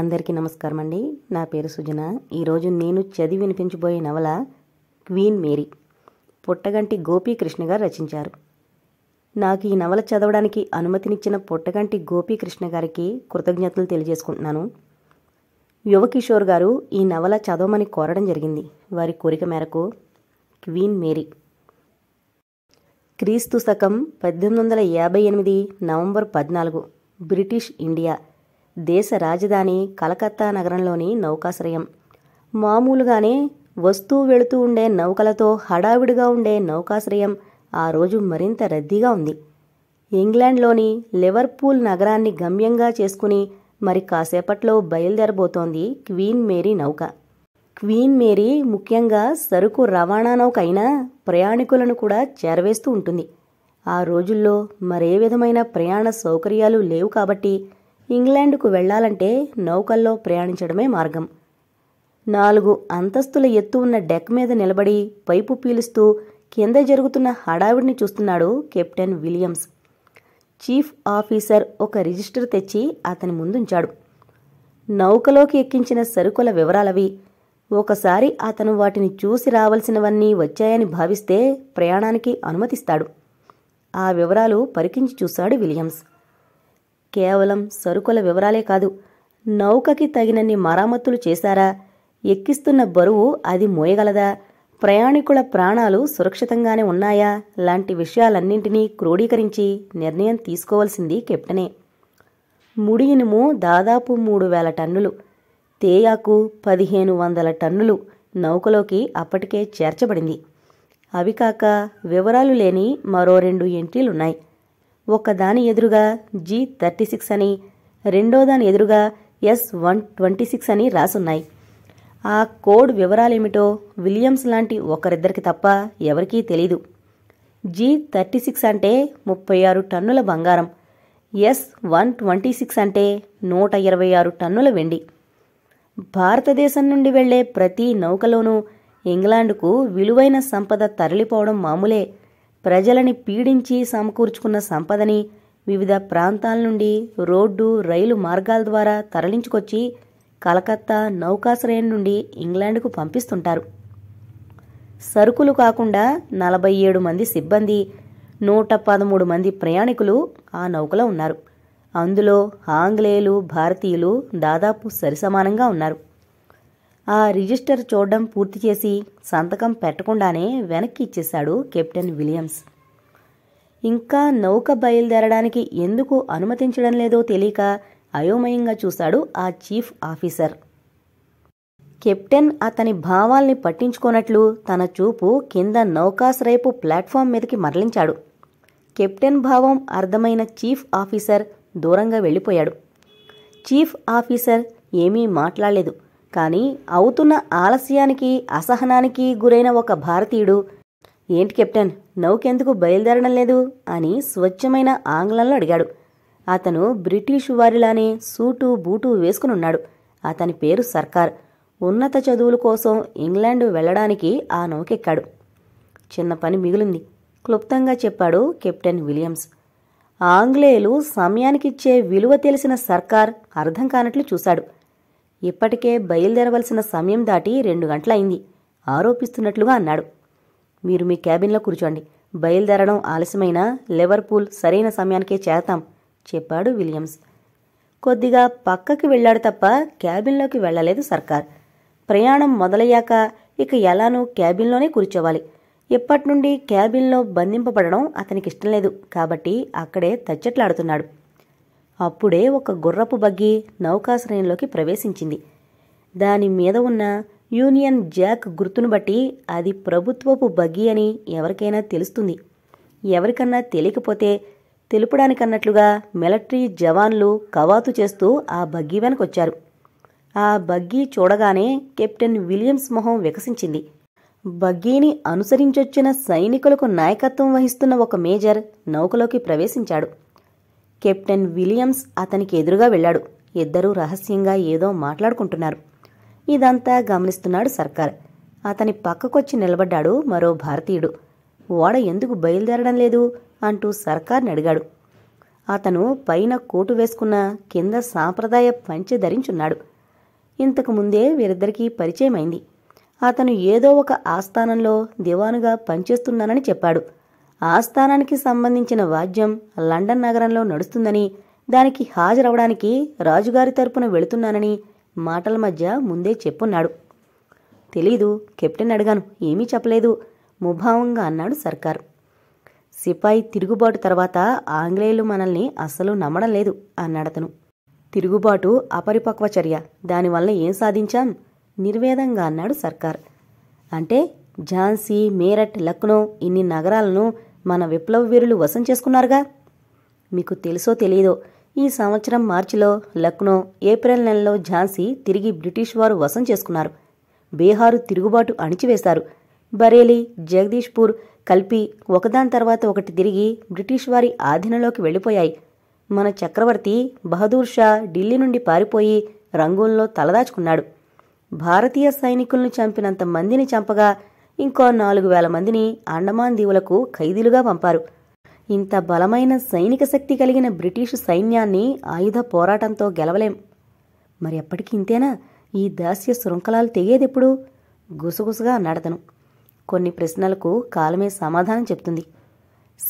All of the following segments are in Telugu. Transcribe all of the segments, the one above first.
అందరికీ నమస్కారం అండి నా పేరు సుజన ఈరోజు నేను చదివి వినిపించబోయే నవల క్వీన్ మేరీ పుట్టగంటి గోపీకృష్ణ గారు రచించారు నాకు ఈ నవల చదవడానికి అనుమతినిచ్చిన పుట్టగంటి గోపీకృష్ణ గారికి కృతజ్ఞతలు తెలియజేసుకుంటున్నాను యువకిషోర్ గారు ఈ నవల చదవమని కోరడం జరిగింది వారి కోరిక మేరకు క్వీన్ మేరీ క్రీస్తు శకం పద్దెనిమిది వందల యాభై ఎనిమిది నవంబర్ పద్నాలుగు బ్రిటిష్ ఇండియా దేశ రాజధాని కలకత్తా నగరంలోని నౌకాశ్రయం మామూలుగానే వస్తూ వెళుతూ ఉండే నౌకలతో హడావిడిగా ఉండే నౌకాశ్రయం ఆ రోజు మరింత రద్దీగా ఉంది ఇంగ్లాండ్లోని లివర్పూల్ నగరాన్ని గమ్యంగా చేసుకుని మరి కాసేపట్లో బయలుదేరబోతోంది క్వీన్ మేరీ నౌక క్వీన్ మేరీ ముఖ్యంగా సరుకు రవాణా నౌక అయినా ప్రయాణికులను కూడా చేరవేస్తూ ఉంటుంది ఆ రోజుల్లో మరే విధమైన ప్రయాణ సౌకర్యాలు లేవు కాబట్టి ఇంగ్లాండ్కు వెళ్లాలంటే నౌకల్లో ప్రయాణించడమే మార్గం నాలుగు అంతస్తుల ఎత్తు ఉన్న డెక్ మీద నిలబడి పైపు పీలుస్తూ కింద జరుగుతున్న హడావిడిని చూస్తున్నాడు కెప్టెన్ విలియమ్స్ చీఫ్ ఆఫీసర్ ఒక రిజిస్టర్ తెచ్చి అతని ముందుంచాడు నౌకలోకి ఎక్కించిన సరుకుల వివరాలవి ఒకసారి అతను వాటిని చూసి రావలసినవన్నీ వచ్చాయని భావిస్తే ప్రయాణానికి అనుమతిస్తాడు ఆ వివరాలు పరికించి చూశాడు విలియమ్స్ కేవలం సరుకుల వివరాలే కాదు నౌకకి తగినన్ని మరామత్తులు చేశారా ఎక్కిస్తున్న బరువు అది మోయగలదా ప్రయాణికుల ప్రాణాలు సురక్షితంగానే ఉన్నాయా లాంటి విషయాలన్నింటినీ క్రోడీకరించి నిర్ణయం తీసుకోవాల్సింది కెప్టెనే ముడి ఇనుము దాదాపు మూడు వేల టన్నులు తేయాకు పదిహేను వందల టన్నులు నౌకలోకి అప్పటికే చేర్చబడింది అవి కాక వివరాలు లేని మరో రెండు ఎంట్రీలున్నాయి ఒకదాని ఎదురుగా జీ థర్టీ సిక్స్ అని రెండో దాని ఎదురుగా ఎస్ వన్ ట్వంటీ సిక్స్ అని రాసున్నాయి ఆ కోడ్ వివరాలేమిటో విలియమ్స్ లాంటి ఒకరిద్దరికి తప్ప ఎవరికీ తెలీదు జీ థర్టీ సిక్స్ అంటే ముప్పై ఆరు టన్నుల బంగారం ఎస్ వన్ ట్వంటీ సిక్స్ అంటే నూట ఇరవై ఆరు టన్నుల వెండి భారతదేశం నుండి వెళ్లే ప్రతి నౌకలోనూ ఇంగ్లాండ్కు విలువైన సంపద తరలిపోవడం మామూలే ప్రజలని పీడించి సమకూర్చుకున్న సంపదని వివిధ ప్రాంతాల నుండి రోడ్డు రైలు మార్గాల ద్వారా తరలించుకొచ్చి కలకత్తా నౌకాశ్రయం నుండి ఇంగ్లాండ్కు పంపిస్తుంటారు సరుకులు కాకుండా నలభై ఏడు మంది సిబ్బంది నూట పదమూడు మంది ప్రయాణికులు ఆ నౌకలో ఉన్నారు అందులో ఆంగ్లేయులు భారతీయులు దాదాపు సరిసమానంగా ఉన్నారు ఆ రిజిస్టర్ చూడడం పూర్తి చేసి సంతకం పెట్టకుండానే వెనక్కి ఇచ్చేశాడు కెప్టెన్ విలియమ్స్ ఇంకా నౌక బయలుదేరడానికి ఎందుకు అనుమతించడం లేదో తెలియక అయోమయంగా చూశాడు ఆ చీఫ్ ఆఫీసర్ కెప్టెన్ అతని భావాల్ని పట్టించుకోనట్లు తన చూపు కింద నౌకాశ్రయపు ప్లాట్ఫామ్ మీదకి మరలించాడు కెప్టెన్ భావం అర్థమైన చీఫ్ ఆఫీసర్ దూరంగా వెళ్ళిపోయాడు చీఫ్ ఆఫీసర్ ఏమీ మాట్లాడలేదు కానీ అవుతున్న ఆలస్యానికి అసహనానికి గురైన ఒక భారతీయుడు ఏంటి కెప్టెన్ నౌకెందుకు బయలుదేరడం లేదు అని స్వచ్ఛమైన ఆంగ్లంలో అడిగాడు అతను బ్రిటిష్ వారిలానే సూటు బూటు వేసుకునున్నాడు అతని పేరు సర్కార్ ఉన్నత చదువుల కోసం ఇంగ్లాండ్ వెళ్లడానికి ఆ నౌకెక్కాడు చిన్న పని మిగిలింది క్లుప్తంగా చెప్పాడు కెప్టెన్ విలియమ్స్ ఆంగ్లేయులు సమయానికిచ్చే విలువ తెలిసిన సర్కార్ అర్థం కానట్లు చూశాడు ఇప్పటికే బయలుదేరవలసిన సమయం దాటి రెండు గంటలైంది ఆరోపిస్తున్నట్లుగా అన్నాడు మీరు మీ క్యాబిన్లో కూర్చోండి బయలుదేరడం ఆలస్యమైన లెవర్పూల్ సరైన సమయానికే చేరతాం చెప్పాడు విలియమ్స్ కొద్దిగా పక్కకి వెళ్ళాడు తప్ప క్యాబిన్లోకి వెళ్ళలేదు సర్కార్ ప్రయాణం మొదలయ్యాక ఇక ఎలానూ క్యాబిన్లోనే కూర్చోవాలి ఇప్పటి నుండి క్యాబిన్లో బంధింపబడడం అతనికి ఇష్టం లేదు కాబట్టి అక్కడే తచ్చట్లాడుతున్నాడు అప్పుడే ఒక గుర్రపు బగ్గి నౌకాశ్రయంలోకి ప్రవేశించింది దాని మీద ఉన్న యూనియన్ జాక్ గుర్తును బట్టి అది ప్రభుత్వపు బగ్గి అని ఎవరికైనా తెలుస్తుంది ఎవరికన్నా తెలియకపోతే తెలుపడానికన్నట్లుగా మిలటరీ జవాన్లు కవాతు చేస్తూ ఆ బగ్గీ వెనకొచ్చారు ఆ బగ్గీ చూడగానే కెప్టెన్ విలియమ్స్ మొహం వికసించింది బగ్గీని అనుసరించొచ్చిన సైనికులకు నాయకత్వం వహిస్తున్న ఒక మేజర్ నౌకలోకి ప్రవేశించాడు కెప్టెన్ విలియమ్స్ అతనికి ఎదురుగా వెళ్ళాడు ఇద్దరూ రహస్యంగా ఏదో మాట్లాడుకుంటున్నారు ఇదంతా గమనిస్తున్నాడు సర్కార్ అతని పక్కకొచ్చి నిలబడ్డాడు మరో భారతీయుడు ఓడ ఎందుకు బయలుదేరడం లేదు అంటూ సర్కార్ని అడిగాడు అతను పైన కోటు వేసుకున్న కింద సాంప్రదాయ పంచె ధరించున్నాడు ఇంతకు ముందే వీరిద్దరికీ పరిచయమైంది అతను ఏదో ఒక ఆస్థానంలో దివానుగా పనిచేస్తున్నానని చెప్పాడు ఆస్థానానికి సంబంధించిన వాద్యం లండన్ నగరంలో నడుస్తుందని దానికి హాజరవడానికి రాజుగారి తరపున వెళుతున్నానని మాటల మధ్య ముందే చెప్పున్నాడు తెలీదు కెప్టెన్ అడిగాను ఏమీ చెప్పలేదు ముభావంగా అన్నాడు సర్కార్ సిపాయి తిరుగుబాటు తర్వాత ఆంగ్లేయులు మనల్ని అస్సలు నమ్మడం లేదు అన్నాడతను తిరుగుబాటు అపరిపక్వ చర్య దానివల్ల ఏం సాధించాం నిర్వేదంగా అన్నాడు సర్కార్ అంటే ఝాన్సీ మేరట్ లక్నో ఇన్ని నగరాలను మన విప్లవ వీరులు వశం చేసుకున్నారుగా మీకు తెలుసో తెలియదో ఈ సంవత్సరం మార్చిలో లక్నో ఏప్రిల్ నెలలో ఝాన్సీ తిరిగి బ్రిటిష్ వారు వశం చేసుకున్నారు బీహారు తిరుగుబాటు అణిచివేశారు బరేలీ జగదీష్పూర్ కల్పి ఒకదాని తర్వాత ఒకటి తిరిగి బ్రిటిష్ వారి ఆధీనంలోకి వెళ్ళిపోయాయి మన చక్రవర్తి బహదూర్ షా ఢిల్లీ నుండి పారిపోయి రంగూన్లో తలదాచుకున్నాడు భారతీయ సైనికులను చంపినంత మందిని చంపగా ఇంకో నాలుగు వేల మందిని అండమాన్ దీవులకు ఖైదీలుగా పంపారు ఇంత బలమైన సైనిక శక్తి కలిగిన బ్రిటిష్ సైన్యాన్ని ఆయుధ పోరాటంతో గెలవలేం మరి ఎప్పటికీ ఇంతేనా ఈ దాస్య శృంఖలాలు తెగేదెప్పుడు గుసగుసగా అన్నాడతను కొన్ని ప్రశ్నలకు కాలమే సమాధానం చెప్తుంది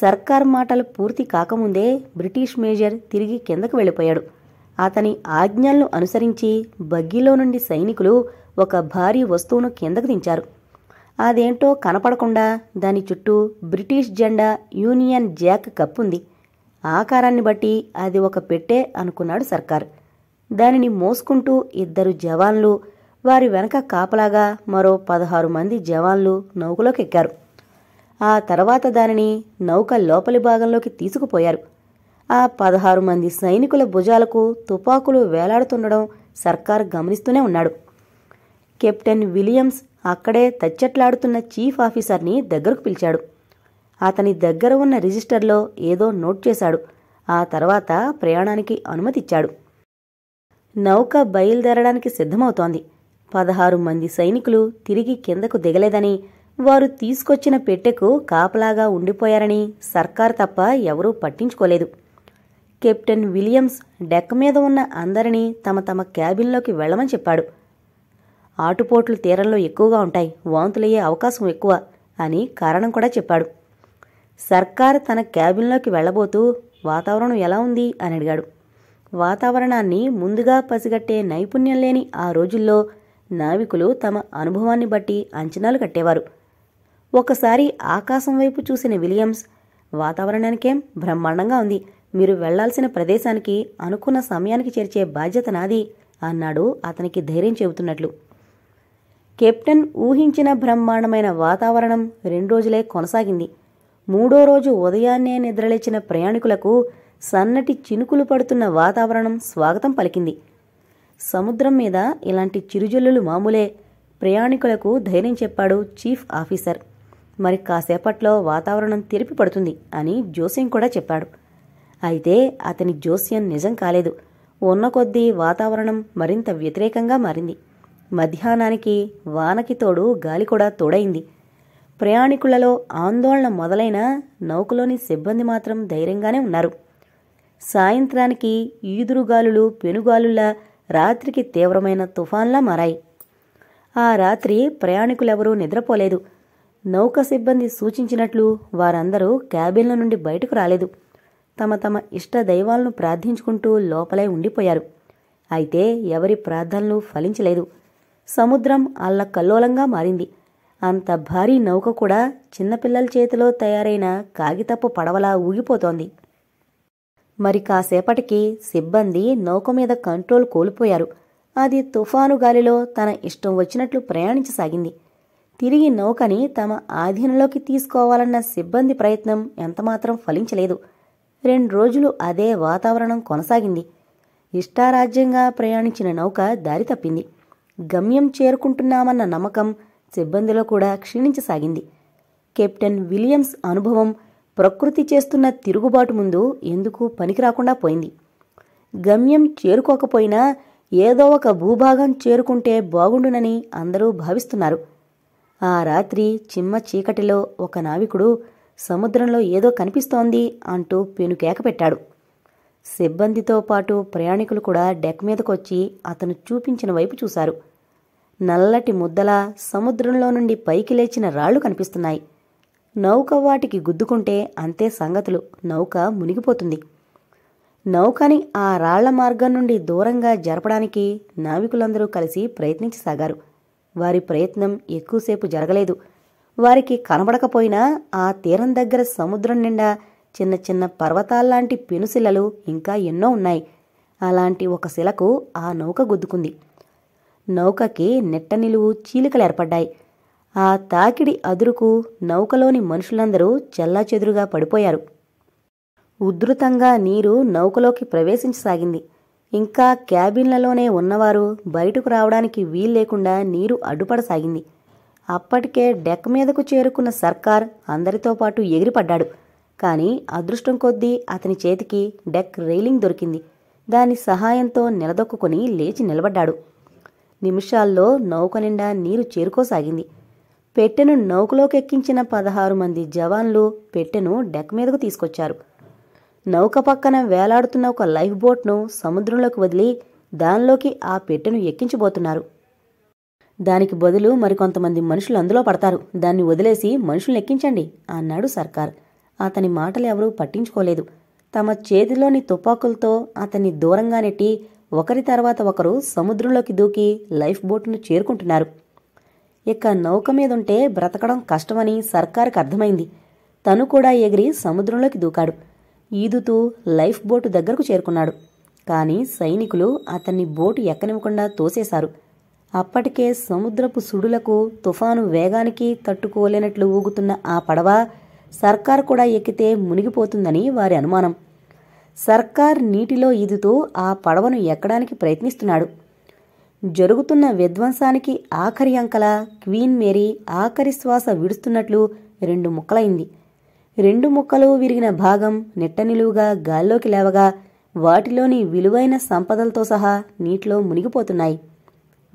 సర్కార్ మాటలు పూర్తి కాకముందే బ్రిటిష్ మేజర్ తిరిగి కిందకు వెళ్ళిపోయాడు అతని ఆజ్ఞలను అనుసరించి బగ్గీలో నుండి సైనికులు ఒక భారీ వస్తువును కిందకు దించారు అదేంటో కనపడకుండా దాని చుట్టూ బ్రిటిష్ జెండా యూనియన్ జాక్ కప్పుంది ఆకారాన్ని బట్టి అది ఒక పెట్టే అనుకున్నాడు సర్కార్ దానిని మోసుకుంటూ ఇద్దరు జవాన్లు వారి వెనక కాపలాగా మరో పదహారు మంది జవాన్లు నౌకలోకి ఎక్కారు ఆ తర్వాత దానిని నౌక లోపలి భాగంలోకి తీసుకుపోయారు ఆ పదహారు మంది సైనికుల భుజాలకు తుపాకులు వేలాడుతుండడం సర్కార్ గమనిస్తూనే ఉన్నాడు కెప్టెన్ విలియమ్స్ అక్కడే తచ్చట్లాడుతున్న చీఫ్ ఆఫీసర్ని దగ్గరకు పిలిచాడు అతని దగ్గర ఉన్న రిజిస్టర్లో ఏదో నోట్ చేశాడు ఆ తర్వాత ప్రయాణానికి అనుమతిచ్చాడు నౌక బయలుదేరడానికి సిద్ధమవుతోంది పదహారు మంది సైనికులు తిరిగి కిందకు దిగలేదని వారు తీసుకొచ్చిన పెట్టెకు కాపలాగా ఉండిపోయారని సర్కార్ తప్ప ఎవరూ పట్టించుకోలేదు కెప్టెన్ విలియమ్స్ డెక్క మీద ఉన్న అందరినీ తమ తమ క్యాబిన్లోకి వెళ్లమని చెప్పాడు ఆటుపోట్లు తీరంలో ఎక్కువగా ఉంటాయి వాంతులయ్యే అవకాశం ఎక్కువ అని కారణం కూడా చెప్పాడు సర్కార్ తన క్యాబిన్లోకి వెళ్లబోతూ వాతావరణం ఎలా ఉంది అని అడిగాడు వాతావరణాన్ని ముందుగా పసిగట్టే నైపుణ్యం లేని ఆ రోజుల్లో నావికులు తమ అనుభవాన్ని బట్టి అంచనాలు కట్టేవారు ఒకసారి ఆకాశం వైపు చూసిన విలియమ్స్ వాతావరణానికేం బ్రహ్మాండంగా ఉంది మీరు వెళ్లాల్సిన ప్రదేశానికి అనుకున్న సమయానికి చేర్చే బాధ్యత నాది అన్నాడు అతనికి ధైర్యం చెబుతున్నట్లు కెప్టెన్ ఊహించిన బ్రహ్మాండమైన వాతావరణం రెండు రోజులే కొనసాగింది మూడో రోజు ఉదయాన్నే నిద్రలేచిన ప్రయాణికులకు సన్నటి చినుకులు పడుతున్న వాతావరణం స్వాగతం పలికింది సముద్రం మీద ఇలాంటి చిరుజల్లులు మామూలే ప్రయాణికులకు ధైర్యం చెప్పాడు చీఫ్ ఆఫీసర్ మరి కాసేపట్లో వాతావరణం తెరిపి పడుతుంది అని జోస్యం కూడా చెప్పాడు అయితే అతని జోస్యం నిజం కాలేదు ఉన్న కొద్దీ వాతావరణం మరింత వ్యతిరేకంగా మారింది మధ్యాహ్నానికి వానకి తోడు గాలి కూడా తోడైంది ప్రయాణికులలో ఆందోళన మొదలైన నౌకలోని సిబ్బంది మాత్రం ధైర్యంగానే ఉన్నారు సాయంత్రానికి ఈదురుగాలులు పెనుగాలులా రాత్రికి తీవ్రమైన తుఫాన్లా మారాయి ఆ రాత్రి ప్రయాణికులెవరూ నిద్రపోలేదు నౌక సిబ్బంది సూచించినట్లు వారందరూ క్యాబిన్ల నుండి బయటకు రాలేదు తమ తమ ఇష్ట దైవాలను ప్రార్థించుకుంటూ లోపలే ఉండిపోయారు అయితే ఎవరి ప్రార్థనలు ఫలించలేదు సముద్రం అల్లకల్లోలంగా మారింది అంత భారీ నౌక కూడా చిన్నపిల్లల చేతిలో తయారైన కాగితపు పడవలా ఊగిపోతోంది మరి కాసేపటికి సిబ్బంది నౌక మీద కంట్రోల్ కోల్పోయారు అది తుఫాను గాలిలో తన ఇష్టం వచ్చినట్లు ప్రయాణించసాగింది తిరిగి నౌకని తమ ఆధీనంలోకి తీసుకోవాలన్న సిబ్బంది ప్రయత్నం ఎంతమాత్రం ఫలించలేదు రెండు రోజులు అదే వాతావరణం కొనసాగింది ఇష్టారాజ్యంగా ప్రయాణించిన నౌక దారి తప్పింది గమ్యం చేరుకుంటున్నామన్న నమ్మకం సిబ్బందిలో కూడా క్షీణించసాగింది కెప్టెన్ విలియమ్స్ అనుభవం ప్రకృతి చేస్తున్న తిరుగుబాటు ముందు ఎందుకు పనికిరాకుండా పోయింది గమ్యం చేరుకోకపోయినా ఏదో ఒక భూభాగం చేరుకుంటే బాగుండునని అందరూ భావిస్తున్నారు ఆ రాత్రి చిమ్మ చీకటిలో ఒక నావికుడు సముద్రంలో ఏదో కనిపిస్తోంది అంటూ పెనుకేక పెట్టాడు సిబ్బందితో పాటు ప్రయాణికులు కూడా డెక్ మీదకొచ్చి అతను చూపించిన వైపు చూశారు నల్లటి ముద్దల సముద్రంలో నుండి పైకి లేచిన రాళ్లు కనిపిస్తున్నాయి నౌక వాటికి గుద్దుకుంటే అంతే సంగతులు నౌక మునిగిపోతుంది నౌకని ఆ రాళ్ల మార్గం నుండి దూరంగా జరపడానికి నావికులందరూ కలిసి ప్రయత్నించసాగారు వారి ప్రయత్నం ఎక్కువసేపు జరగలేదు వారికి కనబడకపోయినా ఆ తీరం దగ్గర సముద్రం నిండా చిన్న చిన్న పర్వతాల్లాంటి పెనుశిలలు ఇంకా ఎన్నో ఉన్నాయి అలాంటి ఒక శిలకు ఆ నౌక గుద్దుకుంది నౌకకి నెట్ట నిలువు చీలికలు ఏర్పడ్డాయి ఆ తాకిడి అదురుకు నౌకలోని మనుషులందరూ చెల్లాచెదురుగా పడిపోయారు ఉధృతంగా నీరు నౌకలోకి ప్రవేశించసాగింది ఇంకా క్యాబిన్లలోనే ఉన్నవారు బయటకు రావడానికి వీల్లేకుండా నీరు అడ్డుపడసాగింది అప్పటికే డెక్ మీదకు చేరుకున్న సర్కార్ అందరితో పాటు ఎగిరిపడ్డాడు కానీ అదృష్టం కొద్దీ అతని చేతికి డెక్ రైలింగ్ దొరికింది దాని సహాయంతో నిలదొక్కుని లేచి నిలబడ్డాడు నిమిషాల్లో నౌక నిండా నీరు చేరుకోసాగింది పెట్టెను నౌకలోకెక్కించిన పదహారు మంది జవాన్లు పెట్టెను డెక్ మీదకు తీసుకొచ్చారు నౌక పక్కన వేలాడుతున్న ఒక లైఫ్ బోట్ను సముద్రంలోకి వదిలి దానిలోకి ఆ పెట్టెను ఎక్కించిపోతున్నారు దానికి బదులు మరికొంతమంది మనుషులు అందులో పడతారు దాన్ని వదిలేసి మనుషుల్ని ఎక్కించండి అన్నాడు సర్కార్ అతని మాటలు ఎవరూ పట్టించుకోలేదు తమ చేతిలోని తుపాకులతో అతన్ని దూరంగా నెట్టి ఒకరి తర్వాత ఒకరు సముద్రంలోకి దూకి లైఫ్ బోట్ను చేరుకుంటున్నారు ఇక నౌక మీదుంటే బ్రతకడం కష్టమని సర్కారుకు అర్థమైంది తను కూడా ఎగిరి సముద్రంలోకి దూకాడు ఈదుతూ లైఫ్ బోటు దగ్గరకు చేరుకున్నాడు కానీ సైనికులు అతన్ని బోటు ఎక్కనివ్వకుండా తోసేశారు అప్పటికే సముద్రపు సుడులకు తుఫాను వేగానికి తట్టుకోలేనట్లు ఊగుతున్న ఆ పడవ సర్కార్ కూడా ఎక్కితే మునిగిపోతుందని వారి అనుమానం సర్కార్ నీటిలో ఈదుతూ ఆ పడవను ఎక్కడానికి ప్రయత్నిస్తున్నాడు జరుగుతున్న విధ్వంసానికి ఆఖరి అంకల క్వీన్ మేరీ ఆఖరి శ్వాస విడుస్తున్నట్లు రెండు ముక్కలైంది రెండు ముక్కలు విరిగిన భాగం నిలువుగా గాల్లోకి లేవగా వాటిలోని విలువైన సంపదలతో సహా నీటిలో మునిగిపోతున్నాయి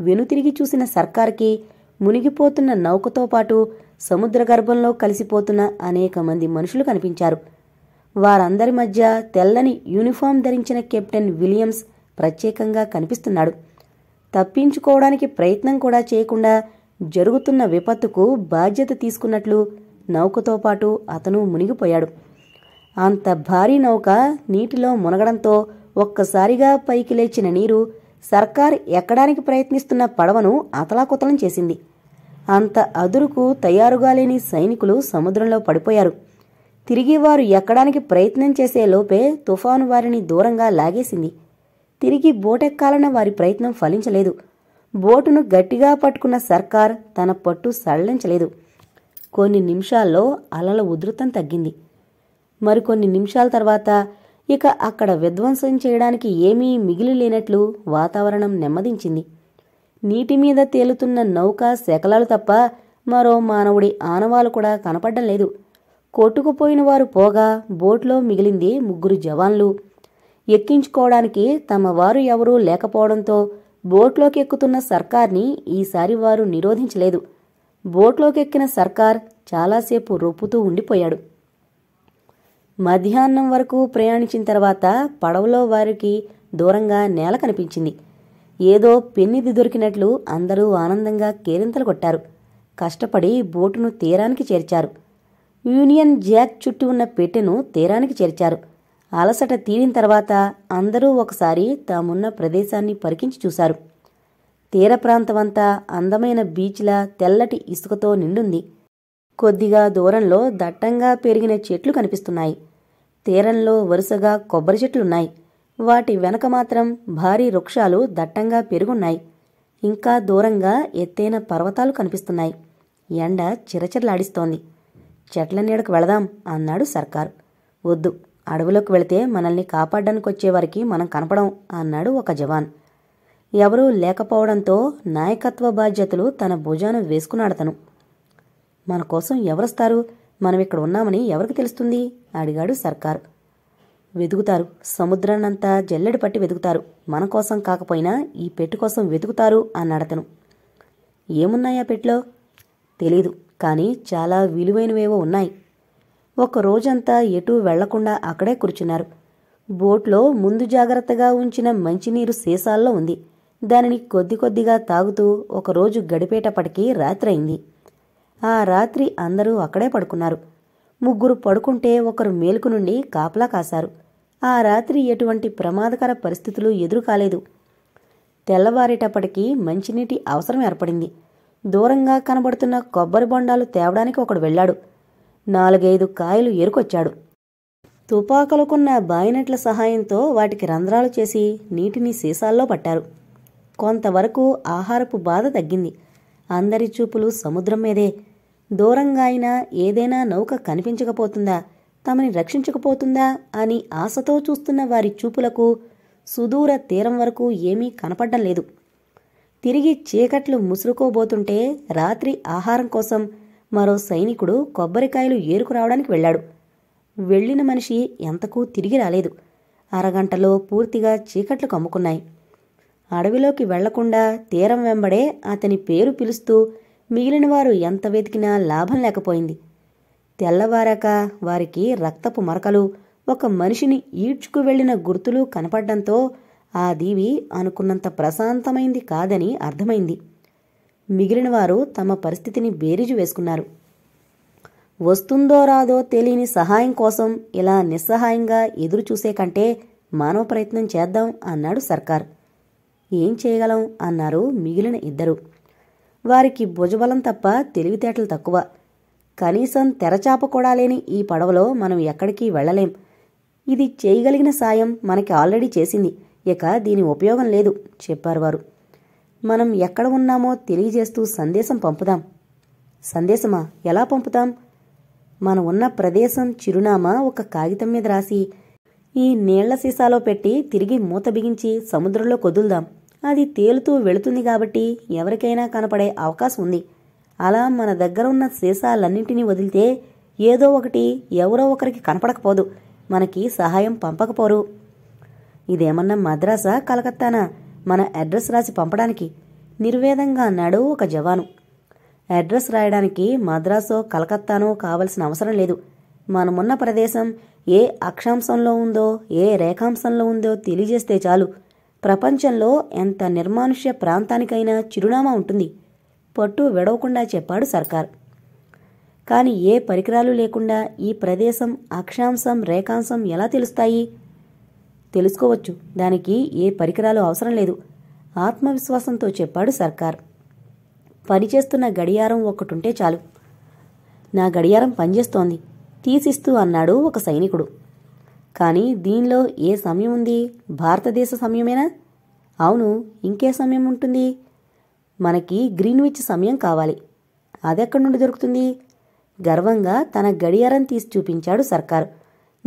వెనుతిరిగి చూసిన సర్కార్కి మునిగిపోతున్న నౌకతో పాటు సముద్ర గర్భంలో కలిసిపోతున్న అనేక మంది మనుషులు కనిపించారు వారందరి మధ్య తెల్లని యూనిఫామ్ ధరించిన కెప్టెన్ విలియమ్స్ ప్రత్యేకంగా కనిపిస్తున్నాడు తప్పించుకోవడానికి ప్రయత్నం కూడా చేయకుండా జరుగుతున్న విపత్తుకు బాధ్యత తీసుకున్నట్లు నౌకతో పాటు అతను మునిగిపోయాడు అంత భారీ నౌక నీటిలో మునగడంతో ఒక్కసారిగా పైకి లేచిన నీరు సర్కార్ ఎక్కడానికి ప్రయత్నిస్తున్న పడవను అతలాకుతలం చేసింది అంత అదురుకు తయారుగా లేని సైనికులు సముద్రంలో పడిపోయారు తిరిగి వారు ఎక్కడానికి ప్రయత్నం చేసే లోపే తుఫాను వారిని దూరంగా లాగేసింది తిరిగి బోటెక్కాలన్న వారి ప్రయత్నం ఫలించలేదు బోటును గట్టిగా పట్టుకున్న సర్కార్ తన పట్టు సడలించలేదు కొన్ని నిమిషాల్లో అలల ఉధృతం తగ్గింది మరికొన్ని నిమిషాల తర్వాత ఇక అక్కడ విధ్వంసం చేయడానికి ఏమీ మిగిలి లేనట్లు వాతావరణం నెమ్మదించింది నీటి మీద తేలుతున్న నౌక శకలాలు తప్ప మరో మానవుడి ఆనవాలు కూడా కనపడడం లేదు కొట్టుకుపోయిన వారు పోగా బోట్లో మిగిలింది ముగ్గురు జవాన్లు ఎక్కించుకోవడానికి తమ వారు ఎవరూ లేకపోవడంతో బోట్లోకి ఎక్కుతున్న సర్కార్ని ఈసారి వారు నిరోధించలేదు బోట్లోకెక్కిన సర్కార్ చాలాసేపు రొప్పుతూ ఉండిపోయాడు మధ్యాహ్నం వరకు ప్రయాణించిన తర్వాత పడవలో వారికి దూరంగా నేల కనిపించింది ఏదో పెన్నిది దొరికినట్లు అందరూ ఆనందంగా కేరింతలు కొట్టారు కష్టపడి బోటును తీరానికి చేర్చారు యూనియన్ జాక్ చుట్టూ ఉన్న పెట్టెను తీరానికి చేర్చారు అలసట తీరిన తర్వాత అందరూ ఒకసారి తామున్న ప్రదేశాన్ని పరికించి చూశారు తీర ప్రాంతమంతా అందమైన బీచ్ల తెల్లటి ఇసుకతో నిండుంది కొద్దిగా దూరంలో దట్టంగా పెరిగిన చెట్లు కనిపిస్తున్నాయి తీరంలో వరుసగా కొబ్బరి చెట్లున్నాయి వాటి వెనక మాత్రం భారీ వృక్షాలు దట్టంగా పెరుగున్నాయి ఇంకా దూరంగా ఎత్తైన పర్వతాలు కనిపిస్తున్నాయి ఎండ చిరచిరలాడిస్తోంది చెట్ల నీడకు వెళదాం అన్నాడు సర్కార్ వద్దు అడవులోకి వెళితే మనల్ని కాపాడడానికి మనం కనపడం అన్నాడు ఒక జవాన్ ఎవరూ లేకపోవడంతో నాయకత్వ బాధ్యతలు తన భుజాన వేసుకున్నాడతను మన కోసం ఎవరొస్తారు మనం ఇక్కడ ఉన్నామని ఎవరికి తెలుస్తుంది అడిగాడు సర్కార్ వెదుగుతారు సముద్రాన్నంతా జల్లెడి పట్టి వెదుగుతారు మన కోసం కాకపోయినా ఈ పెట్టు కోసం వెతుకుతారు అన్నాడతను ఏమున్నాయా పెట్లో తెలీదు కానీ చాలా విలువైనవేవో ఉన్నాయి ఒక రోజంతా ఎటూ వెళ్లకుండా అక్కడే కూర్చున్నారు బోట్లో ముందు జాగ్రత్తగా ఉంచిన మంచినీరు సీసాల్లో ఉంది దానిని కొద్ది కొద్దిగా తాగుతూ ఒకరోజు గడిపేటప్పటికీ రాత్రి అయింది ఆ రాత్రి అందరూ అక్కడే పడుకున్నారు ముగ్గురు పడుకుంటే ఒకరు మేలుకు నుండి కాపలా కాశారు ఆ రాత్రి ఎటువంటి ప్రమాదకర పరిస్థితులు ఎదురు కాలేదు తెల్లవారేటప్పటికీ మంచినీటి అవసరం ఏర్పడింది దూరంగా కనబడుతున్న కొబ్బరి బొండాలు తేవడానికి ఒకడు వెళ్ళాడు నాలుగైదు కాయలు ఎరుకొచ్చాడు తుపాకులకున్న బాయినెట్ల సహాయంతో వాటికి రంధ్రాలు చేసి నీటిని సీసాల్లో పట్టారు కొంతవరకు ఆహారపు బాధ తగ్గింది అందరి చూపులు సముద్రం మీదే దూరంగా అయినా ఏదైనా నౌక కనిపించకపోతుందా తమని రక్షించకపోతుందా అని ఆశతో చూస్తున్న వారి చూపులకు సుదూర తీరం వరకు ఏమీ కనపడడం లేదు తిరిగి చీకట్లు ముసురుకోబోతుంటే రాత్రి ఆహారం కోసం మరో సైనికుడు కొబ్బరికాయలు ఏరుకురావడానికి వెళ్ళాడు వెళ్ళిన మనిషి ఎంతకూ తిరిగి రాలేదు అరగంటలో పూర్తిగా చీకట్లు కమ్ముకున్నాయి అడవిలోకి వెళ్లకుండా తీరం వెంబడే అతని పేరు పిలుస్తూ మిగిలిన వారు ఎంత వెతికినా లాభం లేకపోయింది తెల్లవారాక వారికి రక్తపు మరకలు ఒక మనిషిని ఈడ్చుకు వెళ్లిన గుర్తులు కనపడ్డంతో ఆ దీవి అనుకున్నంత ప్రశాంతమైంది కాదని అర్థమైంది మిగిలిన వారు తమ పరిస్థితిని బేరీజు వేసుకున్నారు వస్తుందో రాదో తెలియని సహాయం కోసం ఇలా నిస్సహాయంగా ఎదురుచూసే కంటే మానవ ప్రయత్నం చేద్దాం అన్నాడు సర్కార్ ఏం చేయగలం అన్నారు మిగిలిన ఇద్దరు వారికి భుజబలం తప్ప తెలివితేటలు తక్కువ కనీసం తెరచాప కూడా లేని ఈ పడవలో మనం ఎక్కడికి వెళ్ళలేం ఇది చేయగలిగిన సాయం మనకి ఆల్రెడీ చేసింది ఇక దీని ఉపయోగం లేదు చెప్పారు వారు మనం ఎక్కడ ఉన్నామో తెలియజేస్తూ సందేశం పంపుదాం సందేశమా ఎలా పంపుతాం మనం ఉన్న ప్రదేశం చిరునామా ఒక కాగితం మీద రాసి ఈ నీళ్ల సీసాలో పెట్టి తిరిగి మూత బిగించి సముద్రంలో కొదులుదాం అది తేలుతూ వెళుతుంది కాబట్టి ఎవరికైనా కనపడే అవకాశం ఉంది అలా మన దగ్గర ఉన్న సీసాలన్నింటినీ వదిలితే ఏదో ఒకటి ఎవరో ఒకరికి కనపడకపోదు మనకి సహాయం పంపకపోరు ఇదేమన్నా మద్రాసా కలకత్తానా మన అడ్రస్ రాసి పంపడానికి నిర్వేదంగా అన్నాడు ఒక జవాను అడ్రస్ రాయడానికి మద్రాసో కలకత్తానో కావలసిన అవసరం లేదు మనమున్న ప్రదేశం ఏ అక్షాంశంలో ఉందో ఏ రేఖాంశంలో ఉందో తెలియజేస్తే చాలు ప్రపంచంలో ఎంత నిర్మానుష్య ప్రాంతానికైనా చిరునామా ఉంటుంది పట్టు వెడవకుండా చెప్పాడు సర్కార్ కానీ ఏ పరికరాలు లేకుండా ఈ ప్రదేశం అక్షాంశం రేఖాంశం ఎలా తెలుస్తాయి తెలుసుకోవచ్చు దానికి ఏ పరికరాలు అవసరం లేదు ఆత్మవిశ్వాసంతో చెప్పాడు సర్కార్ పనిచేస్తున్న గడియారం ఒక్కటుంటే చాలు నా గడియారం పనిచేస్తోంది తీసిస్తూ అన్నాడు ఒక సైనికుడు కానీ దీనిలో ఏ సమయం ఉంది భారతదేశ సమయమేనా అవును ఇంకే సమయం ఉంటుంది మనకి గ్రీన్విచ్ సమయం కావాలి అదెక్కడి నుండి దొరుకుతుంది గర్వంగా తన గడియారం తీసి చూపించాడు సర్కార్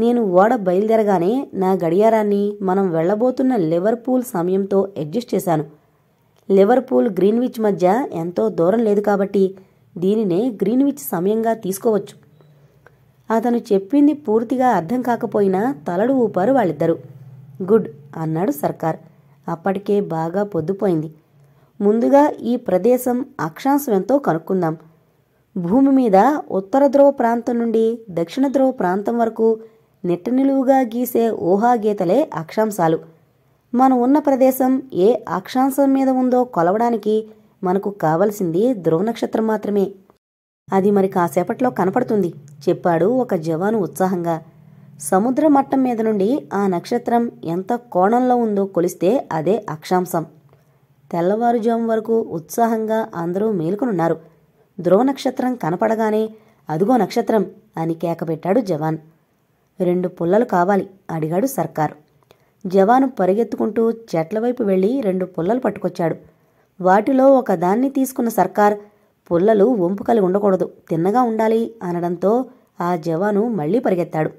నేను ఓడ బయలుదేరగానే నా గడియారాన్ని మనం వెళ్లబోతున్న లివర్పూల్ సమయంతో అడ్జస్ట్ చేశాను లివర్పూల్ గ్రీన్విచ్ మధ్య ఎంతో దూరం లేదు కాబట్టి దీనినే గ్రీన్విచ్ సమయంగా తీసుకోవచ్చు అతను చెప్పింది పూర్తిగా అర్థం కాకపోయినా తలడు ఊపారు వాళ్ళిద్దరూ గుడ్ అన్నాడు సర్కార్ అప్పటికే బాగా పొద్దుపోయింది ముందుగా ఈ ప్రదేశం అక్షాంశం ఎంతో కనుక్కుందాం భూమి మీద ఉత్తర ధ్రువ ప్రాంతం నుండి దక్షిణ ధ్రువ ప్రాంతం వరకు నెట్ట నిలువుగా గీసే ఊహాగీతలే అక్షాంశాలు మనం ఉన్న ప్రదేశం ఏ అక్షాంశం మీద ఉందో కొలవడానికి మనకు కావలసింది ధ్రువ నక్షత్రం మాత్రమే అది మరి కాసేపట్లో కనపడుతుంది చెప్పాడు ఒక జవాను ఉత్సాహంగా సముద్ర మట్టం మీద నుండి ఆ నక్షత్రం ఎంత కోణంలో ఉందో కొలిస్తే అదే అక్షాంశం తెల్లవారుజాము వరకు ఉత్సాహంగా అందరూ మేలుకొనున్నారు ధ్రువ నక్షత్రం కనపడగానే అదుగో నక్షత్రం అని కేకపెట్టాడు జవాన్ రెండు పుల్లలు కావాలి అడిగాడు సర్కార్ జవాను పరిగెత్తుకుంటూ చెట్ల వైపు వెళ్ళి రెండు పుల్లలు పట్టుకొచ్చాడు వాటిలో ఒకదాన్ని తీసుకున్న సర్కార్ పుల్లలు కలిగి ఉండకూడదు తిన్నగా ఉండాలి అనడంతో ఆ జవాను మళ్లీ పరిగెత్తాడు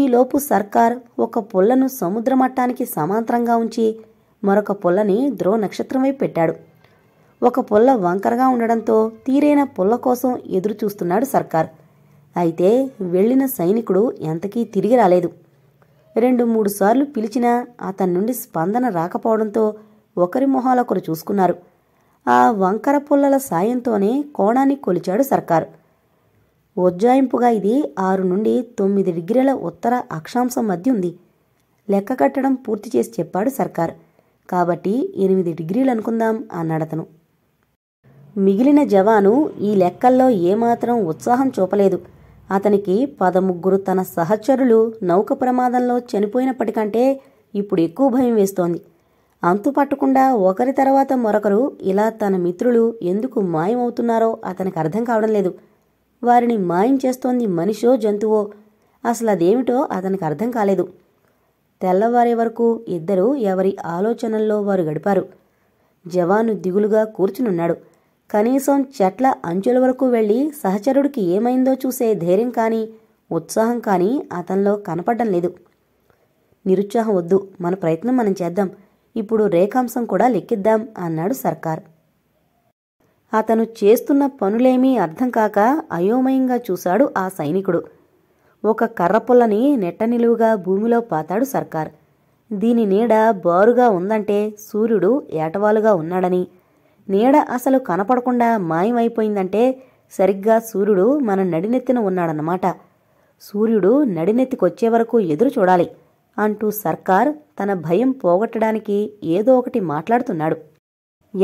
ఈలోపు సర్కార్ ఒక పుల్లను సముద్ర మట్టానికి సమాంతరంగా ఉంచి మరొక పుల్లని ధ్రువ నక్షత్రం వైపు పెట్టాడు ఒక పుల్ల వంకరగా ఉండడంతో తీరైన పుల్ల కోసం ఎదురుచూస్తున్నాడు సర్కార్ అయితే వెళ్లిన సైనికుడు ఎంతకీ తిరిగి రాలేదు రెండు మూడు సార్లు పిలిచినా అతని నుండి స్పందన రాకపోవడంతో ఒకరి మొహాలొకరు చూసుకున్నారు ఆ వంకర పుల్లల సాయంతోనే కోణాన్ని కొలిచాడు సర్కారు ఉజ్జాయింపుగా ఇది ఆరు నుండి తొమ్మిది డిగ్రీల ఉత్తర అక్షాంశం మధ్య ఉంది లెక్క కట్టడం పూర్తి చేసి చెప్పాడు సర్కార్ కాబట్టి ఎనిమిది డిగ్రీలు అనుకుందాం అన్నాడతను మిగిలిన జవాను ఈ లెక్కల్లో ఏమాత్రం ఉత్సాహం చూపలేదు అతనికి పదముగ్గురు తన సహచరులు నౌక ప్రమాదంలో చనిపోయినప్పటికంటే ఇప్పుడు ఎక్కువ భయం వేస్తోంది అంతుపట్టకుండా ఒకరి తర్వాత మరొకరు ఇలా తన మిత్రులు ఎందుకు మాయమవుతున్నారో అతనికి అర్థం కావడం లేదు వారిని మాయం చేస్తోంది మనిషో జంతువో అసలు అదేమిటో అతనికి అర్థం కాలేదు తెల్లవారే వరకు ఇద్దరూ ఎవరి ఆలోచనల్లో వారు గడిపారు జవాను దిగులుగా కూర్చునున్నాడు కనీసం చెట్ల అంచుల వరకు వెళ్ళి సహచరుడికి ఏమైందో చూసే ధైర్యం కానీ ఉత్సాహం కానీ అతనిలో కనపడడం లేదు నిరుత్సాహం వద్దు మన ప్రయత్నం మనం చేద్దాం ఇప్పుడు రేఖాంశం కూడా లెక్కిద్దాం అన్నాడు సర్కార్ అతను చేస్తున్న పనులేమీ అర్థం కాక అయోమయంగా చూశాడు ఆ సైనికుడు ఒక కర్రపుల్లని నెట్ట నిలువుగా భూమిలో పాతాడు సర్కార్ దీని నీడ బారుగా ఉందంటే సూర్యుడు ఏటవాలుగా ఉన్నాడని నీడ అసలు కనపడకుండా మాయమైపోయిందంటే సరిగ్గా సూర్యుడు మన నడినెత్తిన ఉన్నాడన్నమాట సూర్యుడు నడినెత్తికొచ్చే వరకు ఎదురు చూడాలి అంటూ సర్కార్ తన భయం పోగొట్టడానికి ఏదో ఒకటి మాట్లాడుతున్నాడు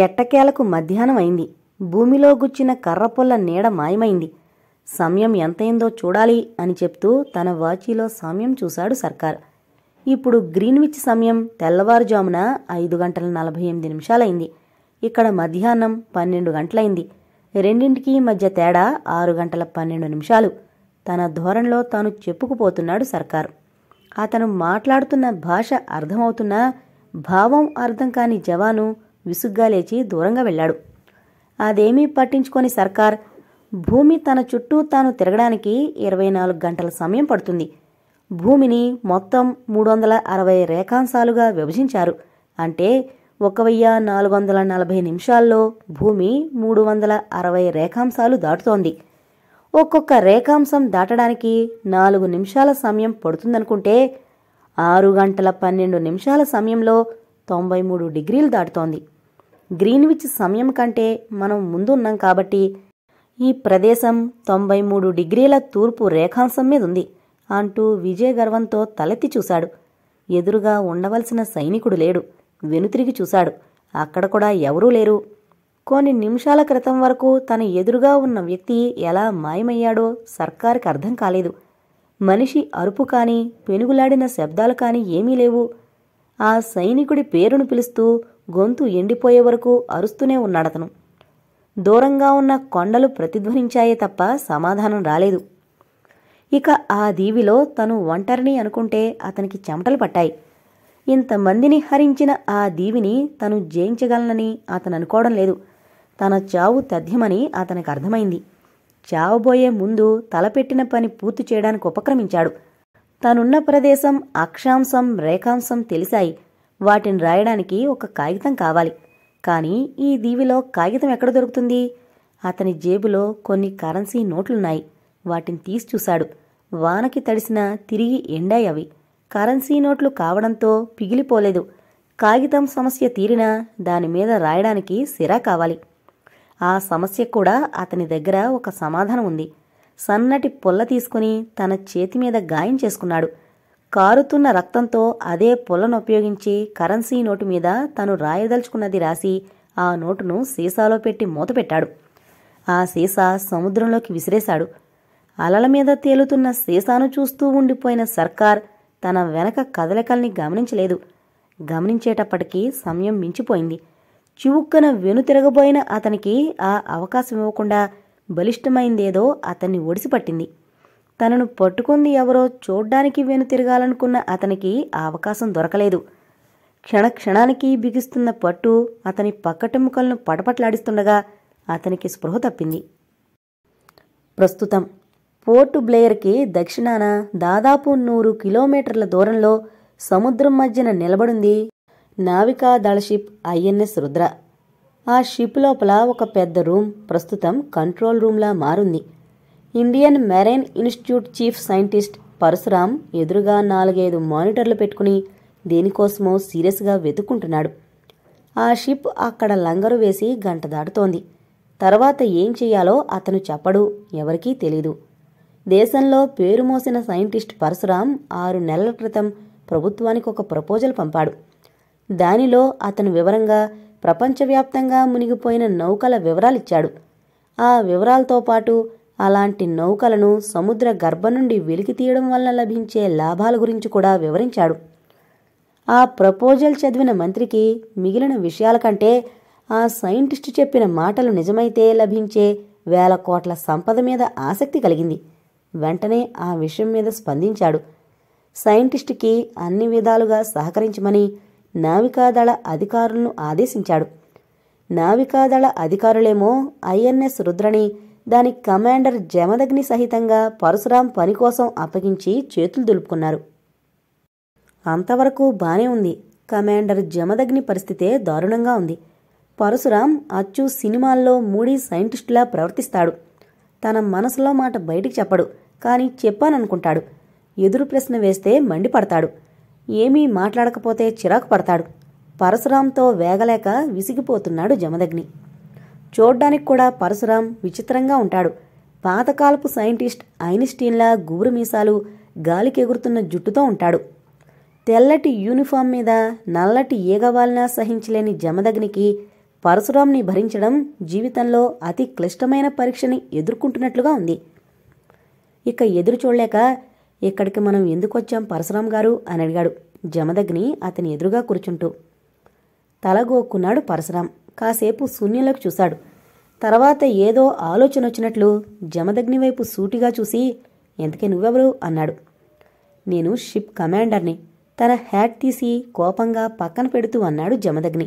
ఎట్టకేలకు మధ్యాహ్నం అయింది భూమిలో గుచ్చిన కర్రపొల్ల నీడ మాయమైంది సమయం ఎంతైందో చూడాలి అని చెప్తూ తన వాచీలో సమయం చూశాడు సర్కార్ ఇప్పుడు గ్రీన్విచ్ సమయం తెల్లవారుజామున ఐదు గంటల నలభై ఎనిమిది నిమిషాలైంది ఇక్కడ మధ్యాహ్నం పన్నెండు గంటలైంది రెండింటికి మధ్య తేడా ఆరు గంటల పన్నెండు నిమిషాలు తన ధోరణిలో తాను చెప్పుకుపోతున్నాడు సర్కారు అతను మాట్లాడుతున్న భాష అర్థమవుతున్నా భావం అర్థం కాని జవాను విసుగ్గా లేచి దూరంగా వెళ్ళాడు అదేమీ పట్టించుకొని సర్కార్ భూమి తన చుట్టూ తాను తిరగడానికి ఇరవై నాలుగు గంటల సమయం పడుతుంది భూమిని మొత్తం మూడు వందల అరవై రేఖాంశాలుగా విభజించారు అంటే ఒక వెయ్యి నాలుగు వందల నలభై నిమిషాల్లో భూమి మూడు వందల అరవై రేఖాంశాలు దాటుతోంది ఒక్కొక్క రేఖాంశం దాటడానికి నాలుగు నిమిషాల సమయం పడుతుందనుకుంటే ఆరు గంటల పన్నెండు నిమిషాల సమయంలో తొంభై మూడు డిగ్రీలు దాటుతోంది గ్రీన్విచ్ సమయం కంటే మనం ముందున్నాం కాబట్టి ఈ ప్రదేశం తొంభై మూడు డిగ్రీల తూర్పు రేఖాంశం మీద ఉంది అంటూ విజయ గర్వంతో తలెత్తి చూశాడు ఎదురుగా ఉండవలసిన సైనికుడు లేడు వెనుతిరిగి చూశాడు అక్కడ కూడా ఎవరూ లేరు కొన్ని నిమిషాల క్రితం వరకు తన ఎదురుగా ఉన్న వ్యక్తి ఎలా మాయమయ్యాడో సర్కార్కి అర్థం కాలేదు మనిషి అరుపు కానీ పెనుగులాడిన శబ్దాలు కానీ ఏమీ లేవు ఆ సైనికుడి పేరును పిలుస్తూ గొంతు ఎండిపోయే వరకు అరుస్తూనే ఉన్నాడతను దూరంగా ఉన్న కొండలు ప్రతిధ్వనించాయే తప్ప సమాధానం రాలేదు ఇక ఆ దీవిలో తను ఒంటరిని అనుకుంటే అతనికి చెమటలు పట్టాయి ఇంతమందిని హరించిన ఆ దీవిని తను జయించగలనని అతను అనుకోవడం లేదు తన చావు తథ్యమని అతనికి అర్థమైంది చావబోయే ముందు తలపెట్టిన పని పూర్తి చేయడానికి ఉపక్రమించాడు తనున్న ప్రదేశం అక్షాంశం రేఖాంశం తెలిసాయి వాటిని రాయడానికి ఒక కాగితం కావాలి కానీ ఈ దీవిలో కాగితం ఎక్కడ దొరుకుతుంది అతని జేబులో కొన్ని కరెన్సీ నోట్లున్నాయి వాటిని తీసి చూశాడు వానకి తడిసిన తిరిగి ఎండాయి అవి కరెన్సీ నోట్లు కావడంతో పిగిలిపోలేదు కాగితం సమస్య తీరినా దానిమీద రాయడానికి సిరా కావాలి ఆ సమస్య కూడా అతని దగ్గర ఒక సమాధానం ఉంది సన్నటి పొల్ల తీసుకుని తన చేతి మీద గాయం చేసుకున్నాడు కారుతున్న రక్తంతో అదే పుల్లను ఉపయోగించి కరెన్సీ నోటు మీద తను రాయదలుచుకున్నది రాసి ఆ నోటును సీసాలో పెట్టి మూతపెట్టాడు ఆ సీసా సముద్రంలోకి విసిరేశాడు అలల మీద తేలుతున్న సీసాను చూస్తూ ఉండిపోయిన సర్కార్ తన వెనక కదలికల్ని గమనించలేదు గమనించేటప్పటికీ సమయం మించిపోయింది చివుక్కన వెనుతిరగబోయిన అతనికి ఆ అవకాశం ఇవ్వకుండా బలిష్టమైందేదో అతన్ని ఒడిసిపట్టింది తనను పట్టుకుంది ఎవరో చూడ్డానికి వెనుతిరగాలనుకున్న అతనికి ఆ అవకాశం దొరకలేదు క్షణక్షణానికి బిగుస్తున్న పట్టు అతని పక్కటెముకలను పటపట్లాడిస్తుండగా అతనికి స్పృహ తప్పింది ప్రస్తుతం పోర్టు బ్లేయర్కి దక్షిణాన దాదాపు నూరు కిలోమీటర్ల దూరంలో సముద్రం మధ్యన నిలబడింది నావికా షిప్ ఐఎన్ఎస్ రుద్ర ఆ షిప్ లోపల ఒక పెద్ద రూమ్ ప్రస్తుతం కంట్రోల్ రూమ్లా మారుంది Indian marine institute chief scientist Parashuram ఎదురుగా నాలుగైదు మానిటర్లు పెట్టుకుని దేనికోసమో సీరియస్గా వెతుక్కుంటున్నాడు ఆ షిప్ అక్కడ లంగరు వేసి గంట దాటుతోంది తర్వాత ఏం చేయాలో అతను చెప్పడు ఎవరికీ తెలీదు దేశంలో పేరు మోసిన సైంటిస్ట్ పరశురాం ఆరు నెలల క్రితం ప్రభుత్వానికి ఒక ప్రపోజల్ పంపాడు దానిలో అతను వివరంగా ప్రపంచవ్యాప్తంగా మునిగిపోయిన నౌకల వివరాలిచ్చాడు ఆ వివరాలతో పాటు అలాంటి నౌకలను సముద్ర గర్భం నుండి వెలికి తీయడం వలన లభించే లాభాల గురించి కూడా వివరించాడు ఆ ప్రపోజల్ చదివిన మంత్రికి మిగిలిన విషయాల కంటే ఆ సైంటిస్ట్ చెప్పిన మాటలు నిజమైతే లభించే వేల కోట్ల సంపద మీద ఆసక్తి కలిగింది వెంటనే ఆ విషయం మీద స్పందించాడు సైంటిస్ట్కి అన్ని విధాలుగా సహకరించమని నావికాదళ అధికారులను ఆదేశించాడు నావికాదళ అధికారులేమో ఐఎన్ఎస్ రుద్రని దాని కమాండర్ జమదగ్ని సహితంగా పరశురాం పని కోసం అప్పగించి చేతులు దులుపుకున్నారు అంతవరకు బానే ఉంది కమాండర్ జమదగ్ని పరిస్థితే దారుణంగా ఉంది పరశురాం అచ్చు సినిమాల్లో మూడీ సైంటిస్టులా ప్రవర్తిస్తాడు తన మనసులో మాట బయటికి చెప్పడు కానీ చెప్పాననుకుంటాడు ఎదురు ప్రశ్న వేస్తే మండిపడతాడు ఏమీ మాట్లాడకపోతే చిరాకు పడతాడు పరశురాంతో వేగలేక విసిగిపోతున్నాడు జమదగ్ని చూడ్డానికి కూడా పరశురాం విచిత్రంగా ఉంటాడు పాతకాలపు సైంటిస్ట్ ఐన్స్టీన్లా గుబురు మీసాలు గాలికెగురుతున్న జుట్టుతో ఉంటాడు తెల్లటి యూనిఫామ్ మీద నల్లటి ఏగవాలినా సహించలేని జమదగ్నికి పరశురాంని భరించడం జీవితంలో అతి క్లిష్టమైన పరీక్షని ఎదుర్కొంటున్నట్లుగా ఉంది ఇక ఎదురు చూడలేక ఇక్కడికి మనం ఎందుకు వచ్చాం పరశురాం గారు అని అడిగాడు జమదగ్ని అతని ఎదురుగా కూర్చుంటూ తలగోక్కున్నాడు పరశురాం కాసేపు శూన్యంలోకి చూశాడు తర్వాత ఏదో ఆలోచన వచ్చినట్లు జమదగ్ని వైపు సూటిగా చూసి ఎందుకే నువ్వెవరు అన్నాడు నేను షిప్ కమాండర్ని తన హ్యాట్ తీసి కోపంగా పక్కన పెడుతూ అన్నాడు జమదగ్ని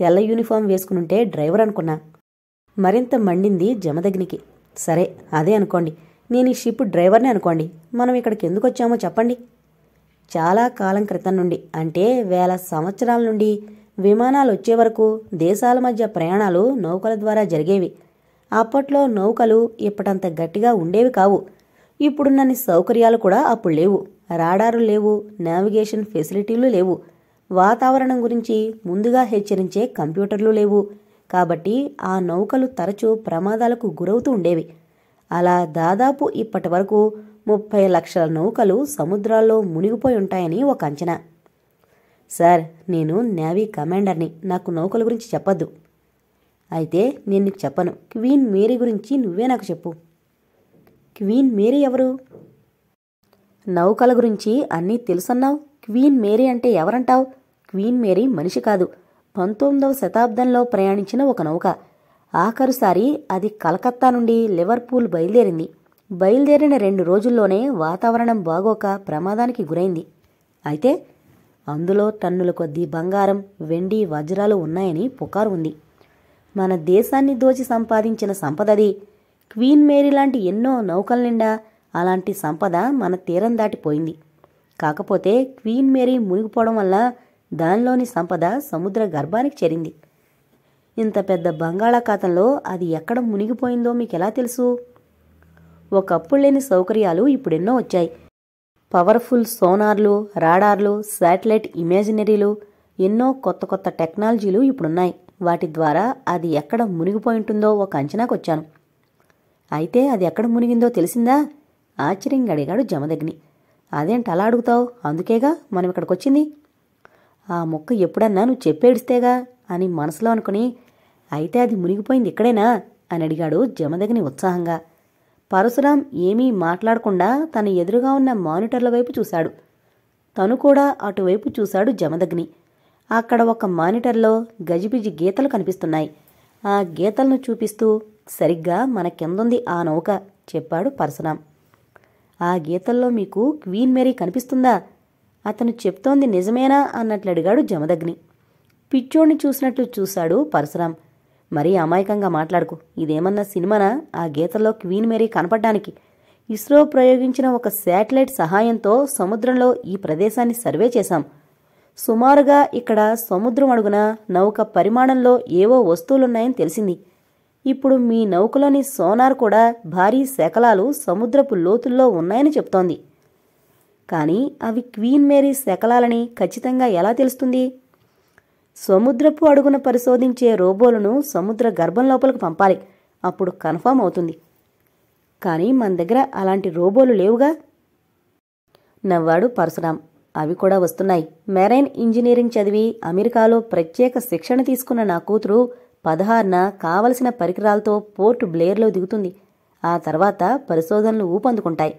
తెల్ల యూనిఫామ్ వేసుకునుంటే డ్రైవర్ అనుకున్నా మరింత మండింది జమదగ్నికి సరే అదే అనుకోండి నేను ఈ షిప్ డ్రైవర్ని అనుకోండి మనం ఇక్కడికి ఎందుకు వచ్చామో చెప్పండి చాలా కాలం క్రితం నుండి అంటే వేల సంవత్సరాల నుండి విమానాలు వచ్చే వరకు దేశాల మధ్య ప్రయాణాలు నౌకల ద్వారా జరిగేవి అప్పట్లో నౌకలు ఇప్పటంత గట్టిగా ఉండేవి కావు ఇప్పుడున్నన్ని సౌకర్యాలు కూడా అప్పుడు లేవు రాడారు లేవు నావిగేషన్ ఫెసిలిటీలు లేవు వాతావరణం గురించి ముందుగా హెచ్చరించే కంప్యూటర్లు లేవు కాబట్టి ఆ నౌకలు తరచూ ప్రమాదాలకు గురవుతూ ఉండేవి అలా దాదాపు ఇప్పటి వరకు ముప్పై లక్షల నౌకలు సముద్రాల్లో మునిగిపోయి ఉంటాయని ఒక అంచనా సార్ నేను నేవీ కమాండర్ని నాకు నౌకల గురించి చెప్పద్దు అయితే నేను నీకు చెప్పను క్వీన్ మేరీ గురించి నువ్వే నాకు చెప్పు క్వీన్ మేరీ ఎవరు నౌకల గురించి అన్నీ తెలుసన్నావు క్వీన్ మేరీ అంటే ఎవరంటావు క్వీన్ మేరీ మనిషి కాదు పంతొమ్మిదవ శతాబ్దంలో ప్రయాణించిన ఒక నౌక ఆఖరుసారి అది కలకత్తా నుండి లివర్పూల్ బయలుదేరింది బయలుదేరిన రెండు రోజుల్లోనే వాతావరణం బాగోక ప్రమాదానికి గురైంది అయితే అందులో టన్నుల కొద్దీ బంగారం వెండి వజ్రాలు ఉన్నాయని పుకారు ఉంది మన దేశాన్ని దోచి సంపాదించిన సంపదది క్వీన్ మేరీ లాంటి ఎన్నో నౌకల నిండా అలాంటి సంపద మన తీరం దాటిపోయింది కాకపోతే క్వీన్ మేరీ మునిగిపోవడం వల్ల దానిలోని సంపద సముద్ర గర్భానికి చేరింది ఇంత పెద్ద బంగాళాఖాతంలో అది ఎక్కడ మునిగిపోయిందో మీకు ఎలా తెలుసు ఒకప్పుడు లేని సౌకర్యాలు ఇప్పుడెన్నో వచ్చాయి పవర్ఫుల్ సోనార్లు రాడార్లు శాటిలైట్ ఇమేజినరీలు ఎన్నో కొత్త కొత్త టెక్నాలజీలు ఇప్పుడున్నాయి వాటి ద్వారా అది ఎక్కడ మునిగిపోయి ఉంటుందో ఒక అంచనాకు వచ్చాను అయితే అది ఎక్కడ మునిగిందో తెలిసిందా ఆశ్చర్యంగా అడిగాడు జమదగ్ని అదేంటి అలా అడుగుతావు అందుకేగా మనం ఇక్కడికి వచ్చింది ఆ మొక్క ఎప్పుడన్నా నువ్వు చెప్పేడిస్తేగా అని మనసులో అనుకుని అయితే అది మునిగిపోయింది ఇక్కడేనా అని అడిగాడు జమదగిని ఉత్సాహంగా పరశురాం ఏమీ మాట్లాడకుండా తన ఎదురుగా ఉన్న మానిటర్ల వైపు చూశాడు తను కూడా అటువైపు చూశాడు జమదగ్ని అక్కడ ఒక మానిటర్లో గజిబిజి గీతలు కనిపిస్తున్నాయి ఆ గీతలను చూపిస్తూ సరిగ్గా మన కిందుంది ఆ నౌక చెప్పాడు పరశురాం ఆ గీతల్లో మీకు క్వీన్ మేరీ కనిపిస్తుందా అతను చెప్తోంది నిజమేనా అన్నట్లు అడిగాడు జమదగ్ని పిచ్చోడిని చూసినట్లు చూశాడు పరశురాం మరీ అమాయకంగా మాట్లాడుకు ఇదేమన్నా సినిమానా ఆ గీతలో క్వీన్ మేరీ కనపడ్డానికి ఇస్రో ప్రయోగించిన ఒక శాటిలైట్ సహాయంతో సముద్రంలో ఈ ప్రదేశాన్ని సర్వే చేశాం సుమారుగా ఇక్కడ సముద్రం అడుగున నౌక పరిమాణంలో ఏవో వస్తువులున్నాయని తెలిసింది ఇప్పుడు మీ నౌకలోని సోనార్ కూడా భారీ శకలాలు సముద్రపు లోతుల్లో ఉన్నాయని చెప్తోంది కానీ అవి క్వీన్ మేరీ శకలాలని ఖచ్చితంగా ఎలా తెలుస్తుంది సముద్రపు అడుగున పరిశోధించే రోబోలను సముద్ర గర్భం లోపలికి పంపాలి అప్పుడు కన్ఫామ్ అవుతుంది కానీ మన దగ్గర అలాంటి రోబోలు లేవుగా నవ్వాడు పరశురాం అవి కూడా వస్తున్నాయి మెరైన్ ఇంజనీరింగ్ చదివి అమెరికాలో ప్రత్యేక శిక్షణ తీసుకున్న నా కూతురు పదహారున కావలసిన పరికరాలతో పోర్ట్ బ్లేర్లో దిగుతుంది ఆ తర్వాత పరిశోధనలు ఊపందుకుంటాయి